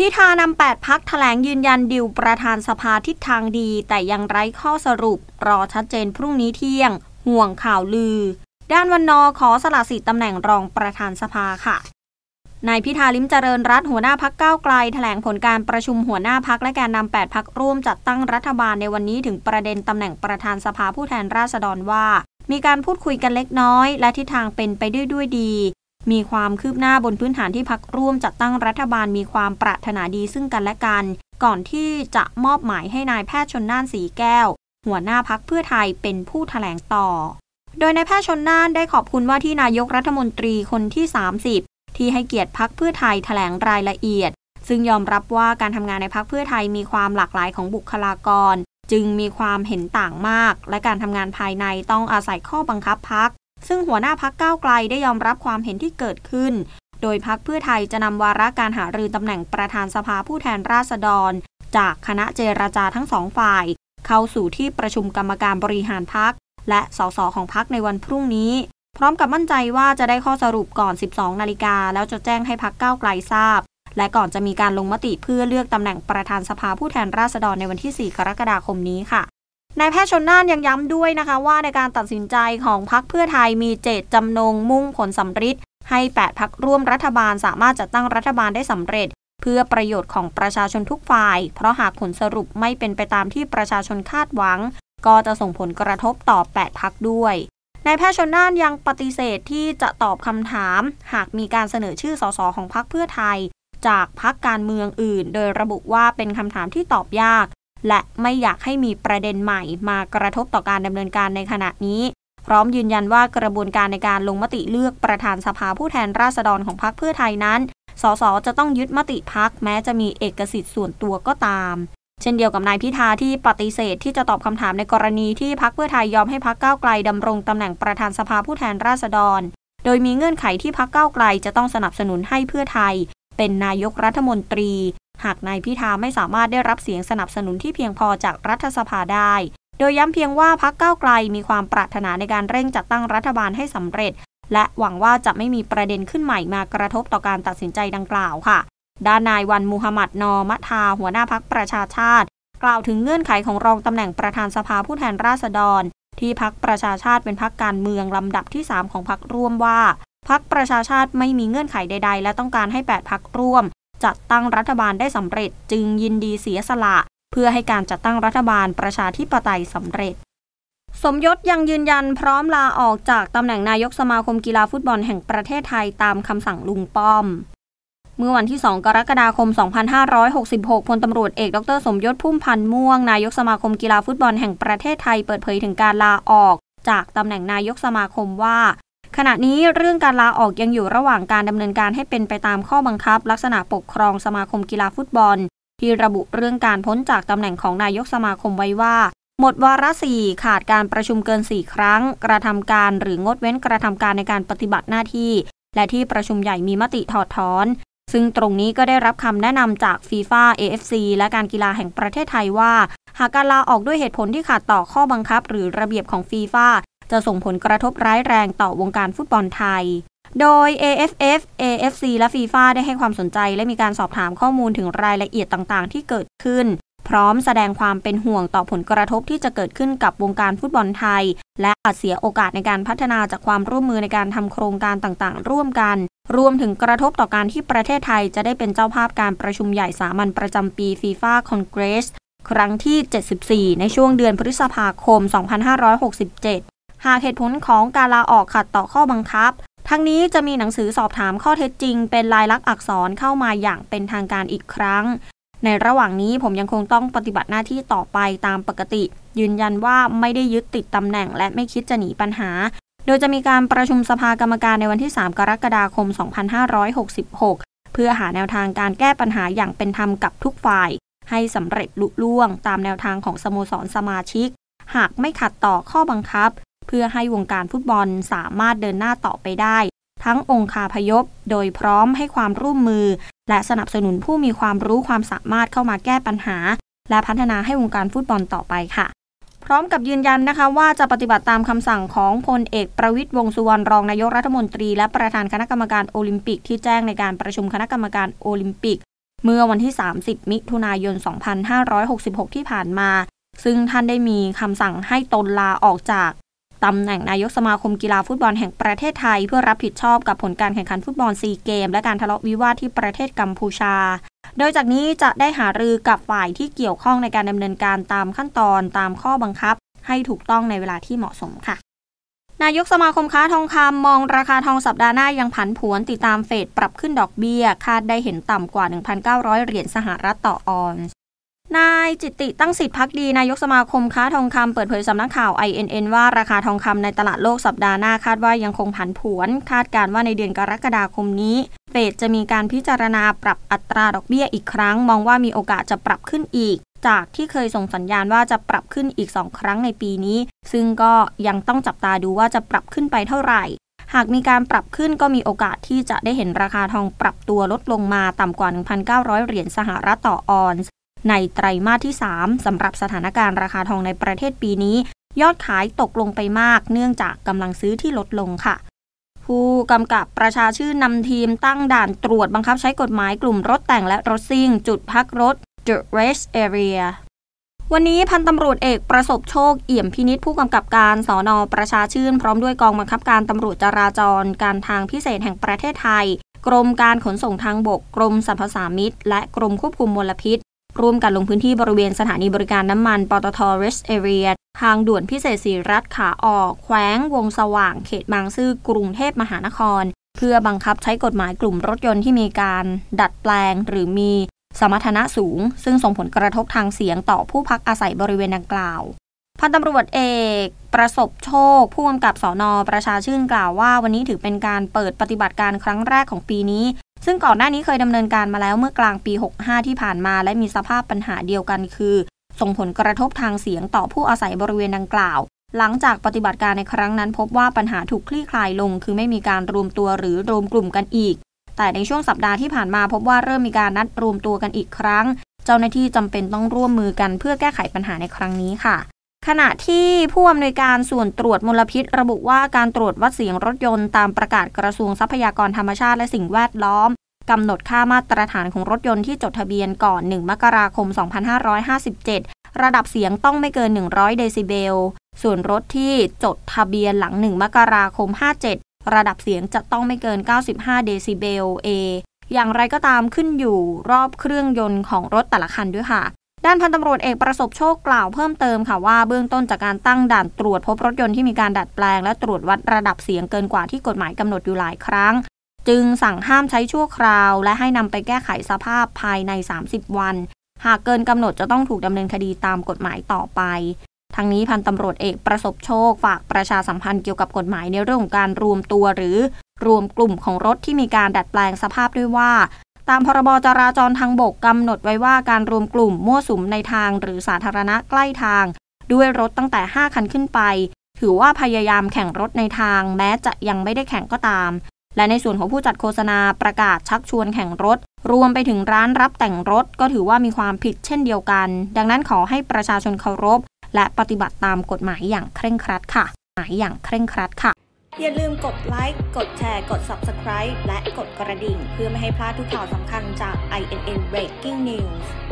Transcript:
พิธานำ 8 พักถแถลงยืนยันดิวประธานสภาทิศทางดี แต่ยังไร้ข้อสรุป รอชัดเจนพรุ่งนี้เที่ยง ห่วงข่าวลือ ด้านวันนอขอสละสิทธิ์ตำแหน่งรองประธานสภาค่ะนายพิธาลิมเจริญรัตหัวหน้าพักก้าวไกลถแถลงผลการประชุมหัวหน้าพักและแกนนำ8 พักร่วมจัดตั้งรัฐบาลในวันนี้ถึงประเด็นตำแหน่งประธานสภาผู้แทนราษฎรว่า มีการพูดคุยกันเล็กน้อย และทิศทางเป็นไปด้วยด้วยดีมีความคืบหน้าบนพื้นฐานที่พักร่วมจัดตั้งรัฐบาลมีความปรารถนาดีซึ่งกันและกัน ก่อนที่จะมอบหมายให้นายแพทย์ชนน่านสีแก้ว หัวหน้าพักเพื่อไทยเป็นผู้ถแถลงต่อ โดยนายแพทย์ชนน่านได้ขอบคุณว่าที่นายกรัฐมนตรีคนที่ 30 ที่ให้เกียรติพักเพื่อไทยถแถลงรายละเอียด ซึ่งยอมรับว่าการทำงานในพักเพื่อไทยมีความหลากหลายของบุคลากร จึงมีความเห็นต่างมาก และการทำงานภายในต้องอาศัยข้อบังคับพักซึ่งหัวหน้าพักก้าวไกลได้ยอมรับความเห็นที่เกิดขึ้น โดยพักเพื่อไทยจะนำวาระการหารือตำแหน่งประธานสภาผู้แทนราษฎร จากคณะเจรจาทั้งสองฝ่าย เข้าสู่ที่ประชุมกรรมการบริหารพัก และสสของพักในวันพรุ่งนี้ พร้อมกับมั่นใจว่าจะได้ข้อสรุปก่อน 12 นาฬิกาแล้วจะแจ้งให้พักก้าวไกลทราบและก่อนจะมีการลงมติเพื่อเลือกตำแหน่งประธานสภาผู้แทนราษฎรในวันที่ 4 กรกฎาคมนี้ค่ะนายแพทย์ชนน่านยังย้ำด้วยนะคะว่าในการตัดสินใจของพักเพื่อไทยมีเจตจำนงมุ่งผลสำริดให้ 8พักร่วมรัฐบาลสามารถจัดตั้งรัฐบาลได้สำเร็จเพื่อประโยชน์ของประชาชนทุกฝ่ายเพราะหากผลสรุปไม่เป็นไปตามที่ประชาชนคาดหวังก็จะส่งผลกระทบต่อ8พักด้วยนายแพทย์ชนน่านยังปฏิเสธที่จะตอบคำถามหากมีการเสนอชื่อสสของพักเพื่อไทยจากพักการเมืองอื่นโดยระบุว่าเป็นคำถามที่ตอบยากและไม่อยากให้มีประเด็นใหม่มากระทบต่อการดำเนินการในขณะนี้พร้อมยืนยันว่ากระบวนการในการลงมติเลือกประธานสภาผู้แทนราษฎรของพรรคเพื่อไทยนั้น สสจะต้องยึดมติพักแม้จะมีเอกสิทธิ์ส่วนตัวก็ตาม เช่นเดียวกับนายพิธาที่ปฏิเสธที่จะตอบคำถามในกรณีที่พักเพื่อไทยยอมให้พักก้าวไกลดำรงตำแหน่งประธานสภาผู้แทนราษฎร โดยมีเงื่อนไขที่พักก้าวไกลจะต้องสนับสนุนให้เพื่อไทย เป็นนายกรัฐมนตรีหากนายพิธาไม่สามารถได้รับเสียงสนับสนุนที่เพียงพอจากรัฐสภาได้ โดยย้ำเพียงว่าพักเก้าไกลมีความปรารถนาในการเร่งจัดตั้งรัฐบาลให้สำเร็จ และหวังว่าจะไม่มีประเด็นขึ้นใหม่มากระทบต่อการตัดสินใจดังกล่าวค่ะ ด้านนายวันมูฮัมหมัดนอมัทา หัวหน้าพักประชาชาติ กล่าวถึงเงื่อนไขของรองตำแหน่งประธานสภาผู้แทนราษฎร ที่พักประชาชาติเป็นพักการเมืองลำดับที่ 3 ของพักร่วมว่าพักประชาชาติไม่มีเงื่อนไขใด ๆ และต้องการให้8พักร่วมจัดตั้งรัฐบาลได้สำเร็จจึงยินดีเสียสละเพื่อให้การจัดตั้งรัฐบาลประชาธิปไตยสำเร็จ สมยศยังยืนยันพร้อมลาออกจากตำแหน่งนายกสมาคมกีฬาฟุตบอลแห่งประเทศไทยตามคำสั่งลุงป้อม เมื่อวันที่ 2 กรกฎาคม 2566พลตำรวจเอกดร สมยศพุ่มพันธ์ม่วงนายกสมาคมกีฬาฟุตบอลแห่งประเทศไทยเปิดเผยถึงการลาออก จากตำแหน่งนายกสมาคมว่าขณะนี้เรื่องการลาออกยังอยู่ระหว่างการดำเนินการให้เป็นไปตามข้อบังคับลักษณะปกครองสมาคมกีฬาฟุตบอล ที่ระบุเรื่องการพ้นจากตำแหน่งของนายกสมาคมไว้ว่า หมดวาระสี่ขาดการประชุมเกิน 4 ครั้ง กระทำการหรืองดเว้นกระทำการในการปฏิบัติหน้าที่ และที่ประชุมใหญ่มีมติถอดถอนซึ่งตรงนี้ก็ได้รับคำแนะนำจากฟีฟ่า AFC และการกีฬาแห่งประเทศไทยว่า หากการลาออกด้วยเหตุผลที่ขาดต่อข้อบังคับหรือระเบียบของฟีฟ่าจะส่งผลกระทบร้ายแรงต่อวงการฟุตบอลไทย โดย AFF AFC และฟีฟ่าได้ให้ความสนใจและมีการสอบถามข้อมูลถึงรายละเอียดต่างๆ ที่เกิดขึ้น พร้อมแสดงความเป็นห่วงต่อผลกระทบที่จะเกิดขึ้นกับวงการฟุตบอลไทย และอาจเสียโอกาสในการพัฒนาจากความร่วมมือในการทำโครงการต่างๆ ร่วมกัน รวมถึงกระทบต่อการที่ประเทศไทยจะได้เป็นเจ้าภาพการประชุมใหญ่สามัญประจำปีฟีฟ่าคอนเกรสครั้งที่ 74 ในช่วงเดือนพฤษภาคม2567หากเหตุผลของการลาออกขัดต่อข้อบังคับ ทั้งนี้จะมีหนังสือสอบถามข้อเท็จจริงเป็นลายลักษณ์อักษรเข้ามาอย่างเป็นทางการอีกครั้ง ในระหว่างนี้ผมยังคงต้องปฏิบัติหน้าที่ต่อไปตามปกติ ยืนยันว่าไม่ได้ยึดติดตำแหน่งและไม่คิดจะหนีปัญหา โดยจะมีการประชุมสภากรรมการในวันที่ 3 กรกฎาคม 2566 เพื่อหาแนวทางการแก้ปัญหาอย่างเป็นธรรมกับทุกฝ่าย ให้สำเร็จลุล่วง ตามแนวทางของสโมสรสมาชิก หากไม่ขัดต่อข้อบังคับเพื่อให้วงการฟุตบอลสามารถเดินหน้าต่อไปได้ ทั้งองค์คาพยพโดยพร้อมให้ความร่วมมือ และสนับสนุนผู้มีความรู้ความสามารถเข้ามาแก้ปัญหา และพัฒนาให้วงการฟุตบอลต่อไปค่ะ พร้อมกับยืนยันนะคะ ว่าจะปฏิบัติตามคำสั่งของพลเอกประวิทย์วงสุวรรณรองนายกรัฐมนตรีและประธานคณะกรรมการโอลิมปิกที่แจ้งในการประชุมคณะกรรมการโอลิมปิก เมื่อวันที่ 30 มิถุนายน 2566 ที่ผ่านมา ซึ่งท่านได้มีคำสั่งให้ตนลาออกจากตำแหน่งนายกสมาคมกีฬาฟุตบอลแห่งประเทศไทย เพื่อรับผิดชอบกับผลการแข่งขันฟุตบอลซีเกม และการทะเลาะวิวาทที่ประเทศกัมพูชา โดยจากนี้จะได้หารือกับฝ่ายที่เกี่ยวข้องในการดำเนินการตามขั้นตอนตามข้อบังคับ ให้ถูกต้องในเวลาที่เหมาะสมค่ะ นายกสมาคมค้าทองคำมองราคาทองสัปดาห์หน้ายังผันผวนติดตามเฟดปรับขึ้นดอกเบี้ย คาดได้เห็นต่ำกว่า 1,900 เหรียญสหรัฐต่อออนซ์นายจิตติตั้งสิทธิพักดีนายกสมาคมค้าทองคำเปิดเผยสำนักข่าว INN ว่าราคาทองคำในตลาดโลกสัปดาห์หน้าคาดว่ายังคงผันผวน คาดการว่าในเดือนกรกฎาคมนี้ เฟดจะมีการพิจารณาปรับอัตราดอกเบี้ยอีกครั้ง มองว่ามีโอกาสจะปรับขึ้นอีก จากที่เคยส่งสัญญาณว่าจะปรับขึ้นอีก2ครั้งในปีนี้ ซึ่งก็ยังต้องจับตาดูว่าจะปรับขึ้นไปเท่าไหร่ หากมีการปรับขึ้นก็มีโอกาสที่จะได้เห็นราคาทองปรับตัวลดลงมาต่ำกว่า 1,900เหรียญสหรัฐต่อออนซ์ในไตรมาสที่ 3 สำหรับสถานการณ์ราคาทองในประเทศปีนี้ ยอดขายตกลงไปมากเนื่องจากกำลังซื้อที่ลดลงค่ะ ผู้กำกับประชาชื่นนำทีมตั้งด่านตรวจบังคับใช้กฎหมายกลุ่มรถแต่งและรถซิ่ง จุดพักรถ The Rest Area วันนี้พันตำรวจเอกประสบโชคเอี่ยมพินิษผู้กำกับการสอนอประชาชื่นพร้อมด้วยกองบังคับการตำรวจจราจร การทางพิเศษแห่งประเทศไทย กรมการขนส่งทางบกกรมสรรพสามิตและกรมควบคุมมลพิษร่วมกันลงพื้นที่บริเวณสถานีบริการน้ำมันปตทรสเอเรียทางด่วนพิเศษสีรัฐขาออก แขวงวงสว่าง เขตบางซื่อ กรุงเทพมหานคร เพื่อบังคับใช้กฎหมายกลุ่มรถยนต์ที่มีการ ดัดแปลง หรือมีสมรรถนะสูง ซึ่งส่งผลกระทบทางเสียงต่อผู้พักอาศัยบริเวณดังกล่าว พันตำรวจเอก ประสบโชค ผู้กำกับสอนอประชาชื่นกล่าวว่า วันนี้ถือเป็นการเปิดปฏิบัติการครั้งแรกของปีนี้ซึ่งก่อนหน้านี้เคยดำเนินการมาแล้วเมื่อกลางปี 65 ที่ผ่านมาและมีสภาพปัญหาเดียวกันคือ ส่งผลกระทบทางเสียงต่อผู้อาศัยบริเวณดังกล่าว หลังจากปฏิบัติการในครั้งนั้นพบว่าปัญหาถูกคลี่คลายลงคือไม่มีการรวมตัวหรือรวมกลุ่มกันอีก แต่ในช่วงสัปดาห์ที่ผ่านมาพบว่าเริ่มมีการนัดรวมตัวกันอีกครั้ง เจ้าหน้าที่จำเป็นต้องร่วมมือกันเพื่อแก้ไขปัญหาในครั้งนี้ค่ะขณะที่ผู้อำนวยการส่วนตรวจมลพิษระบุว่าการตรวจวัดเสียงรถยนต์ตามประกาศกระทรวงทรัพยากรธรรมชาติและสิ่งแวดล้อมกำหนดค่ามาตรฐานของรถยนต์ที่จดทะเบียนก่อน 1 มกราคม 2557 ระดับเสียงต้องไม่เกิน100เดซิเบลส่วนรถที่จดทะเบียนหลัง1มกราคม 57 ระดับเสียงจะต้องไม่เกิน 95เดซิเบล A อย่างไรก็ตามขึ้นอยู่รอบเครื่องยนต์ของรถแต่ละคันด้วยค่ะด้านพันตำรวจเอกประสบโชคกล่าวเพิ่มเติมค่ะว่าเบื้องต้นจากการตั้งด่านตรวจพบรถยนต์ที่มีการดัดแปลงและตรวจวัดระดับเสียงเกินกว่าที่กฎหมายกำหนดอยู่หลายครั้ง จึงสั่งห้ามใช้ชั่วคราวและให้นำไปแก้ไขสภาพภายใน 30 วัน หากเกินกำหนดจะต้องถูกดำเนินคดีตามกฎหมายต่อไปทางนี้พันตำรวจเอกประสบโชค ฝากประชาสัมพันธ์เกี่ยวกับกฎหมายในเรื่ององการรวมตัวหรือรวมกลุ่มของรถที่มีการดัดแปลงสภาพด้วยว่าตามพรบจราจรทางบกกำหนดไว้ว่าการรวมกลุ่มมั่วสุมในทางหรือสาธารณะใกล้ทาง ด้วยรถตั้งแต่ 5 คันขึ้นไปถือว่าพยายามแข่งรถในทางแม้จะยังไม่ได้แข่งก็ตาม และในส่วนของผู้จัดโฆษณาประกาศชักชวนแข่งรถ รวมไปถึงร้านรับแต่งรถก็ถือว่ามีความผิดเช่นเดียวกัน ดังนั้นขอให้ประชาชนเคารพ และปฏิบัติตามกฎหมายอย่างเคร่งครัดค่ะ หมายอย่างเคร่งครัดค่ะอย่าลืมกดไลค์ กดแชร์ กด Subscribe และกดกระดิ่งเพื่อไม่ให้พลาดทุกข่าวสำคัญจาก INN Breaking News